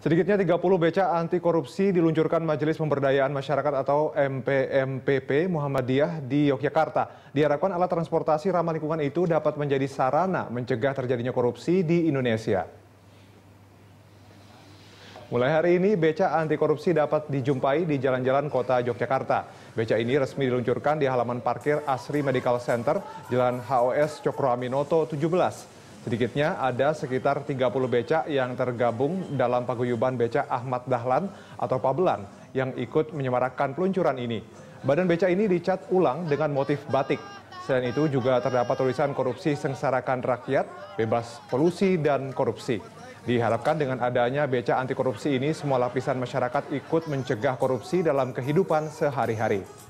Sedikitnya 30 beca anti korupsi diluncurkan Majelis Pemberdayaan Masyarakat atau MPMPP Muhammadiyah di Yogyakarta. Diharapkan alat transportasi ramah lingkungan itu dapat menjadi sarana mencegah terjadinya korupsi di Indonesia. Mulai hari ini, beca anti korupsi dapat dijumpai di jalan-jalan kota Yogyakarta. Beca ini resmi diluncurkan di halaman parkir Asri Medical Center, Jalan HOS Cokroaminoto 17. Sedikitnya ada sekitar 30 becak yang tergabung dalam paguyuban becak Ahmad Dahlan atau Pabelan yang ikut menyemarakan peluncuran ini. Badan becak ini dicat ulang dengan motif batik. Selain itu juga terdapat tulisan korupsi sengsarakan rakyat, bebas polusi dan korupsi. Diharapkan dengan adanya beca anti korupsi ini semua lapisan masyarakat ikut mencegah korupsi dalam kehidupan sehari-hari.